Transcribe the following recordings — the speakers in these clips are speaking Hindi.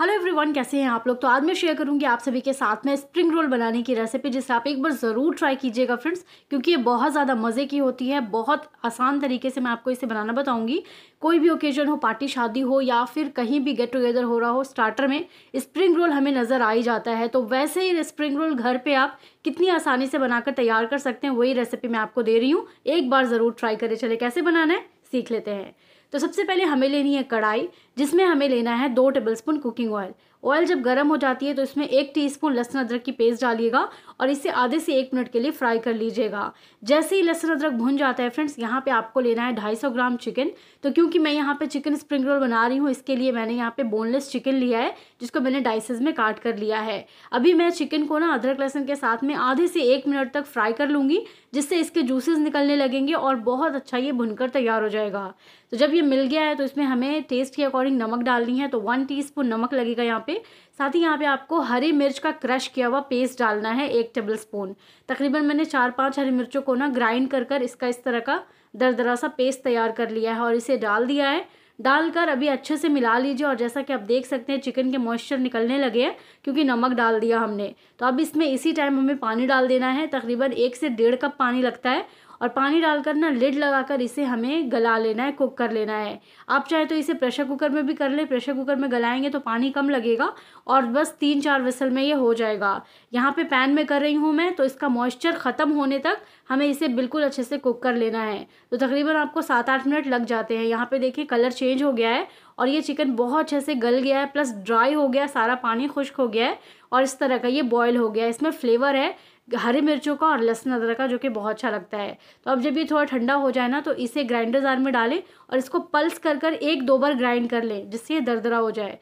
हेलो एवरीवन कैसे हैं आप लोग तो आज मैं शेयर करूंगी आप सभी के साथ में स्प्रिंग रोल बनाने की रेसिपी जिसे आप एक बार ज़रूर ट्राई कीजिएगा फ्रेंड्स क्योंकि ये बहुत ज़्यादा मज़े की होती है बहुत आसान तरीके से मैं आपको इसे बनाना बताऊंगी कोई भी ओकेजन हो पार्टी शादी हो या फिर कहीं भी गेट टुगेदर हो रहा हो स्टार्टर में स्प्रिंग रोल हमें नज़र आ ही जाता है तो वैसे ही स्प्रिंग रोल घर पर आप कितनी आसानी से बनाकर तैयार कर सकते हैं वही रेसिपी मैं आपको दे रही हूँ एक बार ज़रूर ट्राई करें चले कैसे बनाना है सीख लेते हैं तो सबसे पहले हमें लेनी है कढ़ाई जिसमें हमें लेना है दो टेबलस्पून कुकिंग ऑयल ऑयल जब गर्म हो जाती है तो इसमें एक टीस्पून लहसुन अदरक की पेस्ट डालिएगा और इसे आधे से एक मिनट के लिए फ्राई कर लीजिएगा जैसे ही लहसुन अदरक भुन जाता है फ्रेंड्स यहाँ पे आपको लेना है ढाई सौ ग्राम चिकन तो क्योंकि मैं यहाँ पे चिकन स्प्रिंग रोल बना रही हूँ इसके लिए मैंने यहाँ पे बोनलेस चिकन लिया है जिसको मैंने डाइसेज में काट कर लिया है अभी मैं चिकन को ना अदरक लहसुन के साथ में आधे से एक मिनट तक फ्राई कर लूँगी जिससे इसके जूसेज निकलने लगेंगे और बहुत अच्छा ये भुनकर तैयार हो जाएगा तो जब ये मिल गया है तो इसमें हमें टेस्ट के अकॉर्डिंग नमक डालनी है तो वन टीस्पून नमक लगेगा यहाँ पे साथ ही यहाँ पे आपको हरी मिर्च का क्रश किया हुआ पेस्ट डालना है एक टेबल स्पून तकरीबन मैंने चार पाँच हरी मिर्चों को ना ग्राइंड कर कर इसका इस तरह का दरदरा सा पेस्ट तैयार कर लिया है और इसे डाल दिया है डालकर अभी अच्छे से मिला लीजिए और जैसा कि आप देख सकते हैं चिकन के मॉइस्चर निकलने लगे हैं क्योंकि नमक डाल दिया हमने तो अब इसमें इसी टाइम हमें पानी डाल देना है तकरीबन एक से डेढ़ कप पानी लगता है और पानी डालकर ना लिड लगाकर इसे हमें गला लेना है कुक कर लेना है आप चाहे तो इसे प्रेशर कुकर में भी कर लें प्रेशर कुकर में गलाएंगे तो पानी कम लगेगा और बस तीन चार विसल में ये हो जाएगा यहाँ पे पैन में कर रही हूँ मैं तो इसका मॉइस्चर ख़त्म होने तक हमें इसे बिल्कुल अच्छे से कुक कर लेना है तो तकरीबन आपको सात आठ मिनट लग जाते हैं यहाँ पे देखिए कलर चेंज हो गया है और ये चिकन बहुत अच्छे से गल गया है प्लस ड्राई हो गया सारा पानी खुश्क हो गया है और इस तरह का ये बॉयल हो गया है इसमें फ्लेवर है हरी मिर्चों का और लहसुन अदरक का जो कि बहुत अच्छा लगता है तो अब जब ये थोड़ा ठंडा हो जाए ना तो इसे ग्राइंडर जार में डालें और इसको पल्स कर कर एक दो बार ग्राइंड कर लें जिससे ये दरदरा हो जाए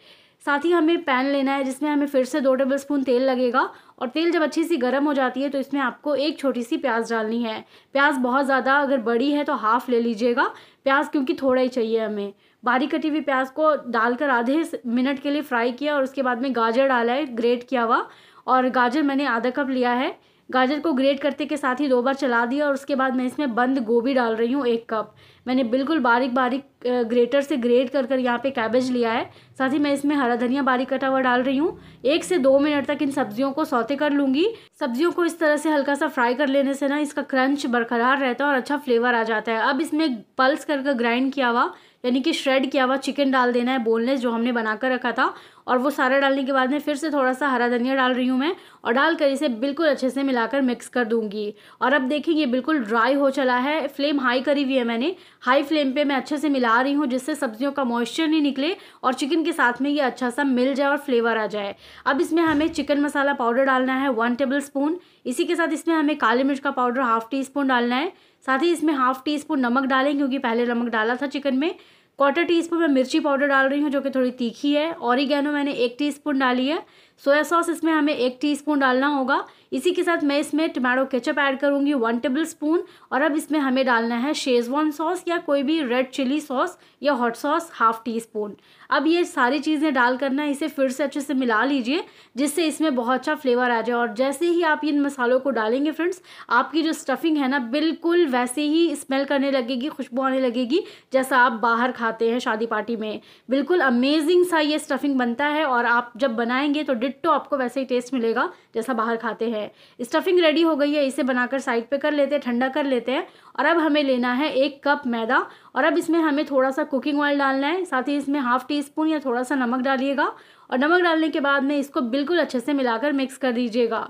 साथ ही हमें पैन लेना है जिसमें हमें फिर से दो टेबल स्पून तेल लगेगा और तेल जब अच्छी सी गर्म हो जाती है तो इसमें आपको एक छोटी सी प्याज डालनी है प्याज बहुत ज़्यादा अगर बड़ी है तो हाफ़ ले लीजिएगा प्याज क्योंकि थोड़ा ही चाहिए हमें बारीक कटी हुई प्याज को डालकर आधे मिनट के लिए फ्राई किया और उसके बाद में गाजर डाला है ग्रेट किया हुआ और गाजर मैंने आधा कप लिया है गाजर को ग्रेट करते के साथ ही दो बार चला दिया और उसके बाद मैं इसमें बंद गोभी डाल रही हूँ एक कप मैंने बिल्कुल बारीक बारीक ग्रेटर से ग्रेट कर कर यहाँ पे कैबेज लिया है साथ ही मैं इसमें हरा धनिया बारीक कटा हुआ डाल रही हूँ एक से दो मिनट तक इन सब्जियों को सौते कर लूँगी सब्जियों को इस तरह से हल्का सा फ्राई कर लेने से ना इसका क्रंच बरकरार रहता है और अच्छा फ्लेवर आ जाता है अब इसमें पल्स करके कर ग्राइंड किया हुआ यानी कि श्रेड किया हुआ चिकन डाल देना है बोनलेस जो हमने बनाकर रखा था और वो सारा डालने के बाद में फिर से थोड़ा सा हरा धनिया डाल रही हूँ मैं और डालकर इसे बिल्कुल अच्छे से मिलाकर मिक्स कर दूंगी और अब देखिए ये बिल्कुल ड्राई हो चला है फ्लेम हाई करी हुई है मैंने हाई फ्लेम पे मैं अच्छे से मिला रही हूँ जिससे सब्जियों का मॉइस्चर नहीं निकले और चिकन के साथ में ये अच्छा सा मिल जाए और फ्लेवर आ जाए अब इसमें हमें चिकन मसाला पाउडर डालना है वन टेबल स्पून इसी के साथ इसमें हमें काली मिर्च का पाउडर हाफ टी स्पून डालना है साथ ही इसमें हाफ टी स्पून नमक डालें क्योंकि पहले नमक डाला था चिकन में क्वार्टर टी स्पून मैं मिर्ची पाउडर डाल रही हूँ जो कि थोड़ी तीखी है और मैंने एक स्पून डाली है सोया सॉस इसमें हमें एक टीस्पून डालना होगा इसी के साथ मैं इसमें टमाटो केचप ऐड करूँगी वन टेबल स्पून और अब इसमें हमें डालना है शेजवान सॉस या कोई भी रेड चिली सॉस या hot sauce half teaspoon अब ये सारी चीज़ें डाल करना इसे फिर से अच्छे से मिला लीजिए जिससे इसमें बहुत अच्छा फ्लेवर आ जाए और जैसे ही आप इन मसालों को डालेंगे फ्रेंड्स आपकी जो स्टफिंग है ना बिल्कुल वैसे ही स्मेल करने लगेगी खुशबू आने लगेगी जैसा आप बाहर खा खाते हैं शादी पार्टी में बिल्कुल अमेजिंग सा ये स्टफिंग बनता है और आप जब बनाएंगे तो डिट्टो आपको वैसे ही टेस्ट मिलेगा जैसा बाहर खाते हैं स्टफिंग रेडी हो गई है इसे बनाकर साइड पे कर लेते हैं ठंडा कर लेते हैं और अब हमें लेना है एक कप मैदा और अब इसमें हमें थोड़ा सा कुकिंग ऑयल डालना है साथ ही इसमें हाफ़ टी स्पून या थोड़ा सा नमक डालिएगा और नमक डालने के बाद में इसको बिल्कुल अच्छे से मिलाकर मिक्स कर दीजिएगा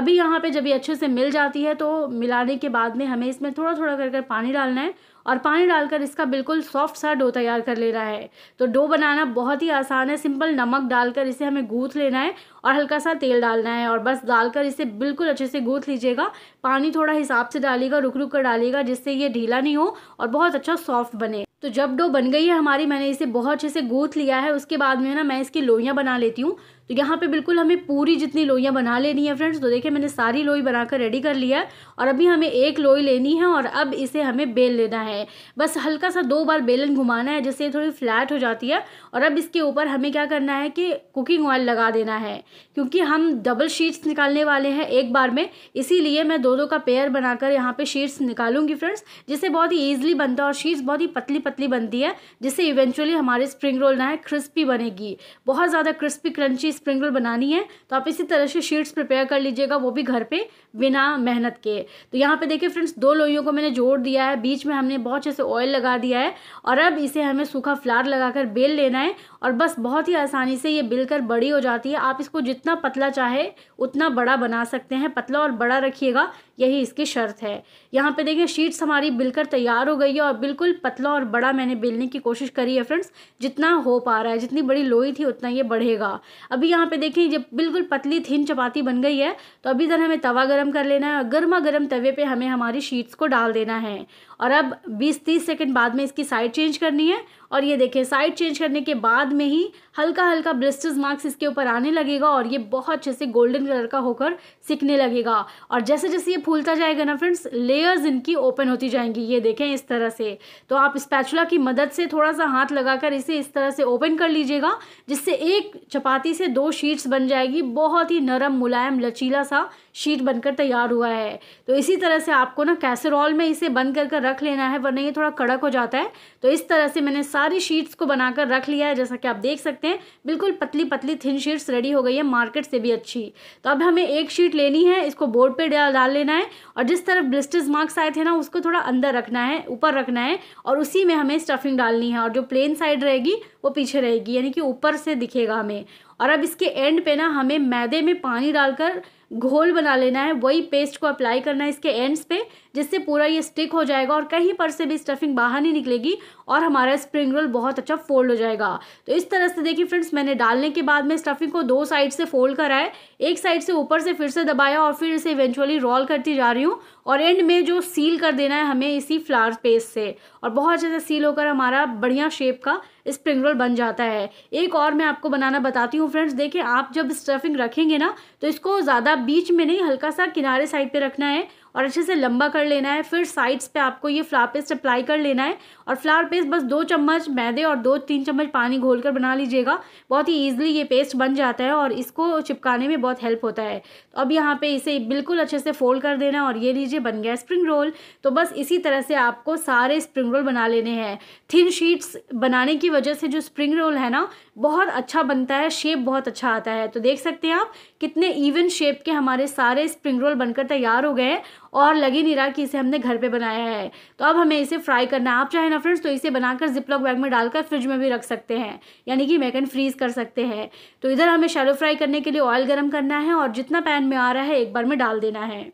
अभी यहाँ पे जब ये अच्छे से मिल जाती है तो मिलाने के बाद में हमें इसमें थोड़ा थोड़ा कर पानी डालना है और पानी डालकर इसका बिल्कुल सॉफ्ट सा डो तैयार कर लेना है तो डो बनाना बहुत ही आसान है सिंपल नमक डालकर इसे हमें गूँथ लेना है और हल्का सा तेल डालना है और बस डालकर इसे बिल्कुल अच्छे से गूँथ लीजिएगा पानी थोड़ा हिसाब से डालिएगा रुक रुक कर डालिएगा जिससे ये ढीला नहीं हो और बहुत अच्छा सॉफ्ट बने तो जब डो बन गई है हमारी मैंने इसे बहुत अच्छे से गूँथ लिया है उसके बाद में ना मैं इसकी लोइयाँ बना लेती हूँ तो यहाँ पे बिल्कुल हमें पूरी जितनी लोइयाँ बना लेनी है फ्रेंड्स तो देखिए मैंने सारी लोई बनाकर रेडी कर लिया है और अभी हमें एक लोई लेनी है और अब इसे हमें बेल लेना है बस हल्का सा दो बार बेलन घुमाना है जिससे थोड़ी फ्लैट हो जाती है और अब इसके ऊपर हमें क्या करना है कि कुकिंग ऑयल लगा देना है क्योंकि हम डबल शीट्स निकालने वाले हैं एक बार में इसीलिए मैं दो दो का पेयर बनाकर यहाँ पर शीट्स निकालूंगी फ्रेंड्स जिससे बहुत ही ईजिली बनता है और शीट्स बहुत ही पतली पतली बनती है जिससे इवेंचुअली हमारे स्प्रिंग रोल ना है क्रिस्पी बनेगी बहुत ज़्यादा क्रिस्पी क्रंची स्प्रिंग रोल बनानी है तो आप इसी तरह से शीट्स प्रिपेयर कर लीजिएगा वो भी घर पे बिना मेहनत के तो यहाँ पे देखिए फ्रेंड्स दो लोइयों को मैंने जोड़ दिया है बीच में हमने बहुत अच्छे ऑयल लगा दिया है और अब इसे हमें सूखा फ्लार लगाकर बेल लेना है और बस बहुत ही आसानी से ये बेल कर बड़ी हो जाती है आप इसको जितना पतला चाहे उतना बड़ा बना सकते हैं पतला और बड़ा रखिएगा यही इसकी शर्त है यहाँ पे देखिए शीट्स हमारी बिलकर तैयार हो गई है और बिल्कुल पतला और बड़ा मैंने बेलने की कोशिश करी है फ्रेंड्स जितना हो पा रहा है जितनी बड़ी लोई थी उतना ये बढ़ेगा अभी यहाँ पे देखें जब बिल्कुल पतली थिन चपाती बन गई है तो अभी ज़रा हमें तवा गर्म कर लेना है और गर्मा गर्म तवे पर हमें हमारी शीट्स को डाल देना है और अब 20-30 सेकंड बाद में इसकी साइड चेंज करनी है और ये देखें साइड चेंज करने के बाद में ही हल्का हल्का ब्रिस्टर्स मार्क्स इसके ऊपर आने लगेगा और ये बहुत अच्छे से गोल्डन कलर का होकर सीखने लगेगा और जैसे जैसे ये फूलता जाएगा ना फ्रेंड्स लेयर्स इनकी ओपन होती जाएंगी ये देखें इस तरह से तो आप स्पैचुला की मदद से थोड़ा सा हाथ लगाकर इसे इस तरह से ओपन कर लीजिएगा जिससे एक चपाती से दो शीट्स बन जाएगी बहुत ही नरम मुलायम लचीला सा शीट बनकर तैयार हुआ है तो इसी तरह से आपको ना कैसेरोल में इसे बंद कर रख लेना है वरना ये थोड़ा कड़क हो जाता है तो इस तरह से मैंने सारी शीट्स को बनाकर रख लिया है जैसा कि आप देख सकते हैं बिल्कुल पतली पतली थिन शीट्स रेडी हो गई है मार्केट से भी अच्छी तो अब हमें एक शीट लेनी है इसको बोर्ड पर डाल लेना है और जिस तरफ ब्लिस्टर्स मार्क्स आए थे ना उसको थोड़ा अंदर रखना है ऊपर रखना है और उसी में हमें स्टफिंग डालनी है और जो प्लेन साइड रहेगी वो पीछे रहेगी यानी कि ऊपर से दिखेगा हमें और अब इसके एंड पे ना हमें मैदे में पानी डालकर घोल बना लेना है वही पेस्ट को अप्लाई करना है इसके एंड्स पे जिससे पूरा ये स्टिक हो जाएगा और कहीं पर से भी स्टफिंग बाहर नहीं निकलेगी और हमारा स्प्रिंग रोल बहुत अच्छा फोल्ड हो जाएगा तो इस तरह से देखिए फ्रेंड्स मैंने डालने के बाद में स्टफिंग को दो साइड से फोल्ड है एक साइड से ऊपर से फिर से दबाया और फिर इसे इवेंचुअली रोल करती जा रही हूँ और एंड में जो सील कर देना है हमें इसी फ्लावर पेस्ट से और बहुत अच्छे से सील होकर हमारा बढ़िया शेप का स्प्रिंग रोल बन जाता है एक और मैं आपको बनाना बताती हूँ फ्रेंड्स देखिए आप जब स्टफिंग रखेंगे ना तो इसको ज़्यादा बीच में नहीं हल्का सा किनारे साइड पर रखना है और अच्छे से लंबा कर लेना है फिर साइड्स पे आपको ये फ्लावर पेस्ट अप्लाई कर लेना है और फ्लावर पेस्ट बस दो चम्मच मैदे और दो तीन चम्मच पानी घोल कर बना लीजिएगा बहुत ही ईजिली ये पेस्ट बन जाता है और इसको चिपकाने में बहुत हेल्प होता है तो अब यहाँ पर इसे बिल्कुल अच्छे से फोल्ड कर देना और ये लीजिए बन गया स्प्रिंग रोल तो बस इसी तरह से आपको सारे स्प्रिंग रोल बना लेने हैं थिन शीट्स बनाने की वजह से जो स्प्रिंग रोल है ना बहुत अच्छा बनता है शेप बहुत अच्छा आता है तो देख सकते हैं आप कितने इवन शेप के हमारे सारे स्प्रिंग रोल बनकर तैयार हो गए हैं और लग ही नहीं रहा कि इसे हमने घर पर बनाया है तो अब हमें इसे फ्राई करना है आप चाहें ना फ्रेंड्स तो इसे बनाकर जिपलॉक बैग में डालकर फ्रिज में भी रख सकते हैं यानी कि मैकन फ्रीज कर सकते हैं तो इधर हमें शैलो फ्राई करने के लिए ऑयल गर्म करना है और जितना पैन में आ रहा है एक बार में डाल देना है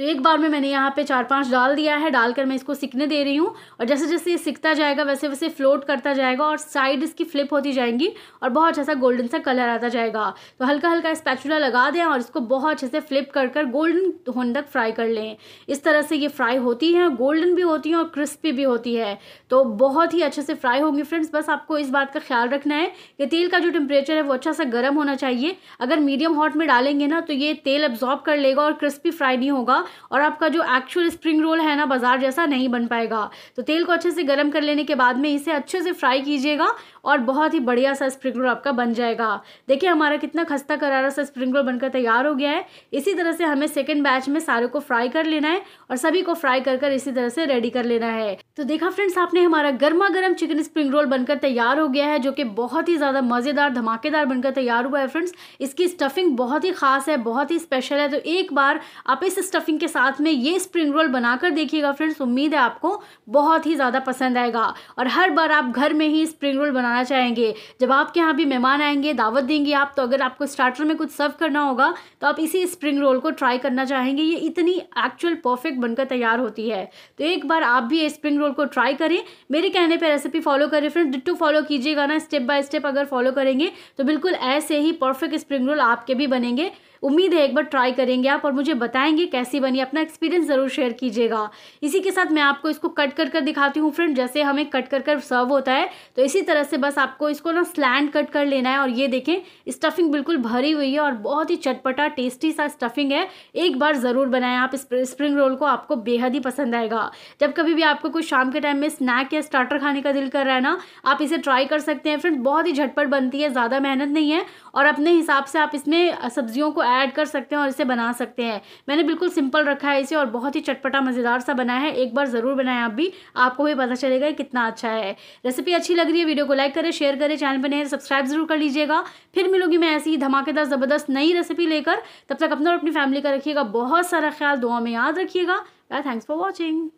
तो एक बार में मैंने यहाँ पे चार पांच डाल दिया है डालकर मैं इसको सीखने दे रही हूँ और जैसे जैसे ये सीखता जाएगा वैसे वैसे फ्लोट करता जाएगा और साइड इसकी फ्लिप होती जाएंगी और बहुत अच्छा सा गोल्डन सा कलर आता जाएगा तो हल्का हल्का स्पैचुला लगा दें और इसको बहुत अच्छे से फ्लिप कर कर गोल्डन होने तक फ्राई कर लें इस तरह से ये फ्राई होती हैं गोल्डन भी होती हैं और क्रिस्पी भी होती है तो बहुत ही अच्छे से फ्राई होंगी फ्रेंड्स बस आपको इस बात का ख्याल रखना है कि तेल का जो टेम्परेचर है वो अच्छा सा गर्म होना चाहिए अगर मीडियम हॉट में डालेंगे ना तो ये तेल एब्जॉर्ब कर लेगा और क्रिस्पी फ्राई नहीं होगा और आपका जो एक्चुअल स्प्रिंग रोल है ना बाज़ार जैसा नहीं बन पाएगा तो तेल को अच्छे से गर्म कर लेने के बाद में इसे अच्छे से फ्राई कीजिएगा और बहुत ही बढ़िया सा स्प्रिंग रोल आपका बन जाएगा देखिए हमारा कितना खस्ता करारा सा स्प्रिंग रोल बनकर तैयार हो गया है इसी तरह से हमें सेकेंड बैच में सारे को फ्राई कर लेना है और सभी को फ्राई कर कर इसी तरह से रेडी कर लेना है तो देखा फ्रेंड्स आपने हमारा गर्मा गर्म चिकन स्प्रिंग रोल बनकर तैयार हो गया है जो कि बहुत ही ज़्यादा मज़ेदार धमाकेदार बनकर तैयार हुआ है फ्रेंड्स इसकी स्टफिंग बहुत ही खास है बहुत ही स्पेशल है तो एक बार आप इस स्टफिंग के साथ में ये स्प्रिंग रोल बनाकर देखिएगा फ्रेंड्स उम्मीद है आपको बहुत ही ज़्यादा पसंद आएगा और हर बार आप घर में ही स्प्रिंग रोल बनाना चाहेंगे जब आपके यहाँ भी मेहमान आएंगे दावत देंगे आप तो अगर आपको स्टार्टर में कुछ सर्व करना होगा तो आप इसी स्प्रिंग रोल को ट्राई करना चाहेंगे ये इतनी एक्चुअल परफेक्ट बनकर तैयार होती है तो एक बार आप भी स्प्रिंग रोल को ट्राई करें मेरे कहने पर रेसिपी फॉलो करें फ्रेंड्स डिट्टू फॉलो कीजिएगा ना स्टेप बाय स्टेप अगर फॉलो करेंगे तो बिल्कुल ऐसे ही परफेक्ट स्प्रिंग रोल आपके भी बनेंगे उम्मीद है एक बार ट्राई करेंगे आप और मुझे बताएंगे कैसी बनी अपना एक्सपीरियंस ज़रूर शेयर कीजिएगा इसी के साथ मैं आपको इसको कट कर कर दिखाती हूँ फ्रेंड जैसे हमें कट कर कर सर्व होता है तो इसी तरह से बस आपको इसको ना स्लैंड कट कर लेना है और ये देखें स्टफिंग बिल्कुल भरी हुई है और बहुत ही चटपटा टेस्टी सा स्टफिंग है एक बार ज़रूर बनाएं आप स्प्रिंग रोल को आपको बेहद ही पसंद आएगा जब कभी भी आपको कुछ शाम के टाइम में स्नैक या स्टार्टर खाने का दिल कर रहा है ना आप इसे ट्राई कर सकते हैं फ्रेंड बहुत ही झटपट बनती है ज़्यादा मेहनत नहीं है और अपने हिसाब से आप इसमें सब्जियों को ऐड कर सकते हैं और इसे बना सकते हैं मैंने बिल्कुल सिंपल रखा है इसे और बहुत ही चटपटा मज़ेदार सा बनाया है एक बार ज़रूर बनाएं आप भी आपको भी पता चलेगा कितना अच्छा है रेसिपी अच्छी लग रही है वीडियो को लाइक करें शेयर करें चैनल पर नहीं तो सब्सक्राइब जरूर कर लीजिएगा फिर मिलूंगी मैं ऐसी ही धमाकेदार ज़बरदस्त नई रेसिपी लेकर तब तक अपना और अपनी फैमिली का रखिएगा बहुत सारा ख्याल दुआ में याद रखिएगा थैंक्स फॉर वॉचिंग